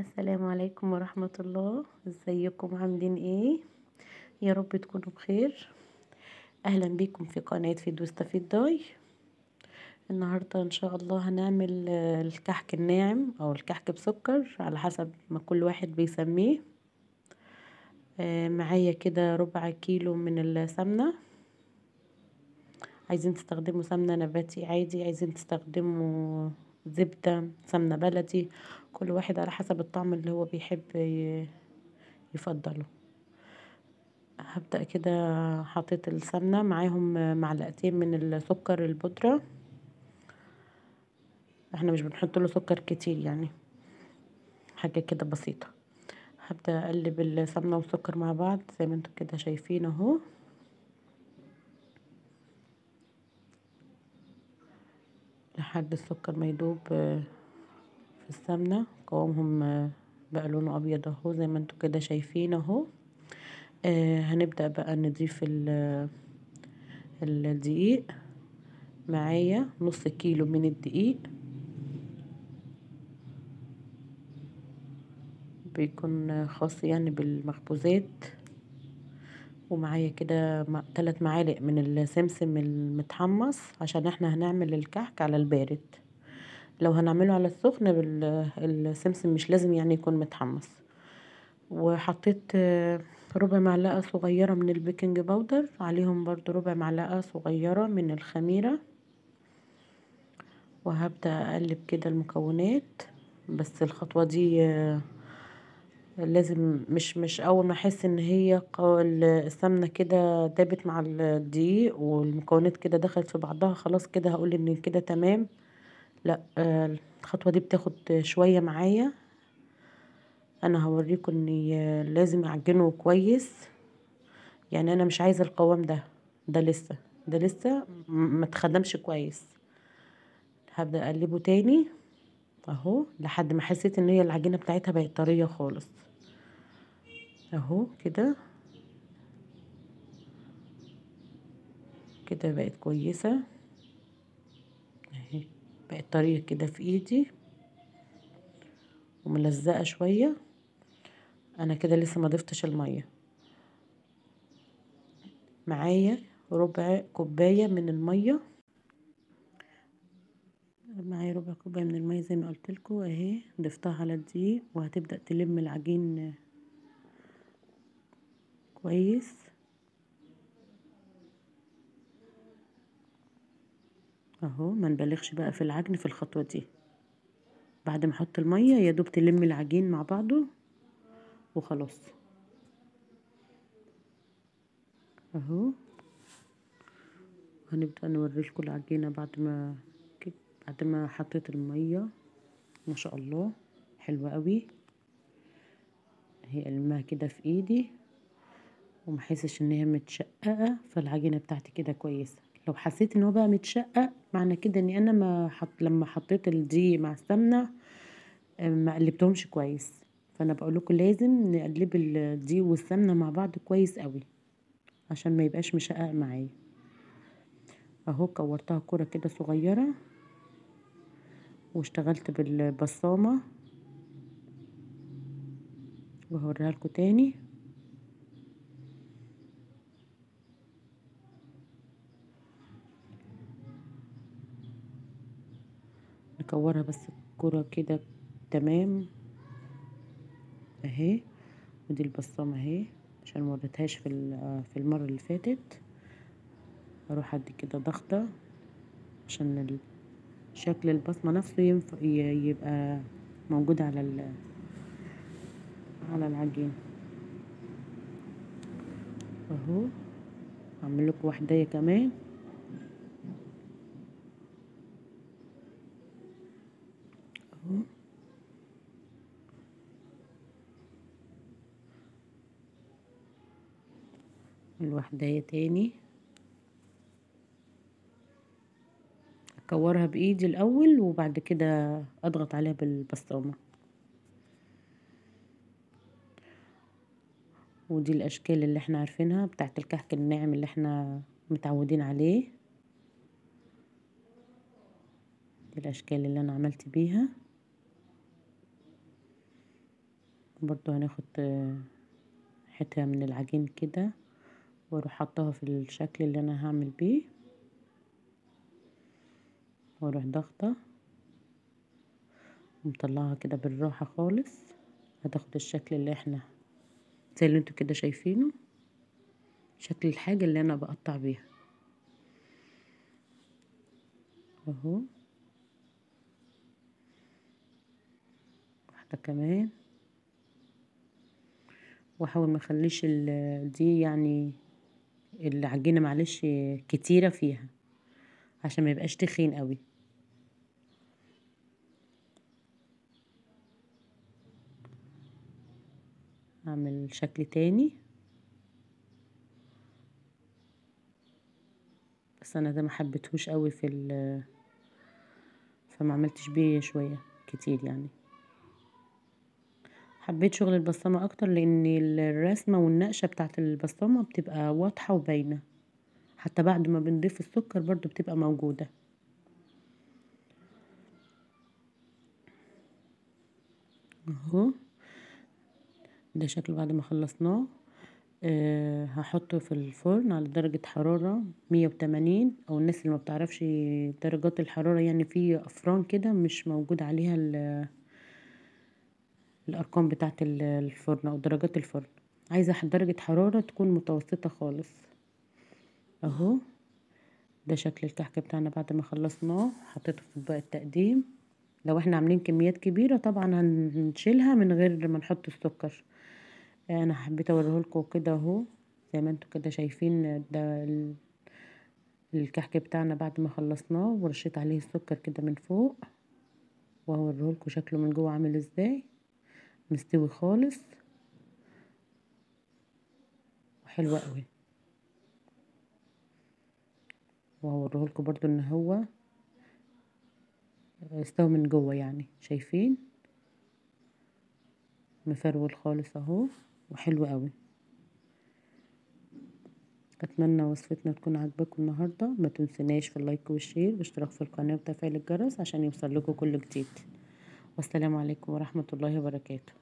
السلام عليكم ورحمة الله ازيكم عاملين ايه يا رب تكونوا بخير اهلا بيكم في قناة فيد في داي النهاردة ان شاء الله هنعمل آه، الكحك الناعم او الكحك بسكر على حسب ما كل واحد بيسميه آه، معايا كده ربع كيلو من السمنة عايزين تستخدموا سمنة نباتي عادي عايزين تستخدموا زبدة سمنة بلدي كل واحد على حسب الطعم اللي هو بيحب يفضله هبدأ كده حطيت السمنة معاهم معلقتين من السكر البودرة احنا مش بنحط له سكر كتير يعني حاجة كده بسيطة هبدأ اقلب السمنة والسكر مع بعض زي ما انتم كده شايفين اهو لحد السكر ما يدوب آه، في السمنة قوامهم آه، بقى لونه ابيض اهو زي ما انتوا كده شايفين اهو آه، هنبدأ بقى نضيف الدقيق معايا نص كيلو من الدقيق بيكون خاص يعني بالمخبوزات ومعايا كده ثلاث معالق من السمسم المتحمص عشان احنا هنعمل الكحك على البارد لو هنعمله على السخن السمسم مش لازم يعني يكون متحمص وحطيت ربع معلقة صغيرة من البيكنج باودر عليهم برضو ربع معلقة صغيرة من الخميرة وهبدأ أقلب كده المكونات بس الخطوة دي لازم مش مش اول ما احس ان هي السمنه كده دابت مع الدقيق والمكونات كده دخلت في بعضها خلاص كده هقول ان كده تمام لا الخطوه دي بتاخد شويه معايا انا هوريكم ان لازم اعجنه كويس يعني انا مش عايزه القوام ده ده لسه ده لسه ما تخدمش كويس هبدا اقلبه تاني اهو لحد ما حسيت ان هي العجينه بتاعتها بقت طريه خالص اهو كده كده بقت كويسة اهي بقت طرية كده في ايدي وملزقة شوية انا كده لسه ما ضفتش المية معايا ربع كوباية من المية معايا ربع كوباية من المية زي ما قلت لكم اهي ضفتها على الدقيق وهتبدأ تلم العجين كويس اهو ما نبلغش بقى في العجن في الخطوه دي بعد ما احط الميه يا دوب تلم العجين مع بعضه وخلاص اهو هنبدا نوريلكم العجينه بعد ما بعد ما حطيت الميه ما شاء الله حلوه قوي هي المها كده في ايدي وما احسش ان هي متشققه فالعجينه بتاعتي كده كويسه لو حسيت ان هو بقى متشقق معنى كده ان انا ما حط لما حطيت الدي مع السمنه آه، ما قلبتهمش كويس فانا بقول لكم لازم نقلب الدي والسمنه مع بعض كويس قوي عشان ما يبقاش مشقق معايا اهو كورتها كره كده صغيره واشتغلت بالبصامه وهوريها لكم تاني هكورها بس الكرة كده تمام اهي ودي البصامة اهي عشان موريتهاش في في المرة اللي فاتت اروح ادي كده ضغطة عشان شكل البصمة نفسه ينف- يبقى موجود على على العجين اهو اعمل لكم واحدة كمان الوحداية تاني اكورها بايدي الاول وبعد كده اضغط عليها بالبسطرمة ودي الاشكال اللي احنا عارفينها بتاعت الكحك الناعم اللي احنا متعودين عليه دي الاشكال اللي انا عملت بيها برضو هناخد حتة من العجين كده واروح حطها في الشكل اللي انا هعمل بيه واروح ضغطة ومطلعها كده بالراحة خالص هتاخد الشكل اللي احنا زي اللي انتوا كده شايفينه شكل الحاجة اللي انا بقطع بيها اهو واحدة كمان واحاول ما اخليش دي يعني العجينة معلش كتيرة فيها عشان ما يبقاش تخين قوي اعمل شكل تاني بس انا ده ما حبيتهوش قوي في فما عملتش بيه شويه كتير يعني حبيت شغل البسطمة اكتر لان الرسمة والنقشة بتاعت البسطمة بتبقى واضحة وباينة حتى بعد ما بنضيف السكر برضو بتبقى موجودة اهو ده شكله بعد ما خلصناه أه هحطه في الفرن على درجة حرارة مية وتمانين او الناس اللي ما بتعرفش درجات الحرارة يعني في افران كده مش موجود عليها الارقام بتاعه الفرن او درجات الفرن عايزه درجه حراره تكون متوسطه خالص اهو ده شكل الكحك بتاعنا بعد ما خلصناه حطيته في اطباق التقديم لو احنا عاملين كميات كبيره طبعا هنشيلها من غير ما نحط السكر آه، انا حبيت اوريه لكم كده اهو زي ما انتم كده شايفين ده الكحك بتاعنا بعد ما خلصناه ورشيت عليه السكر كده من فوق وهوريه لكم شكله من جوه عامل ازاي مستوي خالص وحلو قوي وهوريه لكم برضو ان هو استوى من جوه يعني شايفين مفرول خالص اهو وحلو قوي اتمنى وصفتنا تكون عجبكم النهارده ما تنسناش في اللايك والشير واشتراك في القناه وتفعيل الجرس عشان يوصل لكم كل جديد والسلام عليكم ورحمه الله وبركاته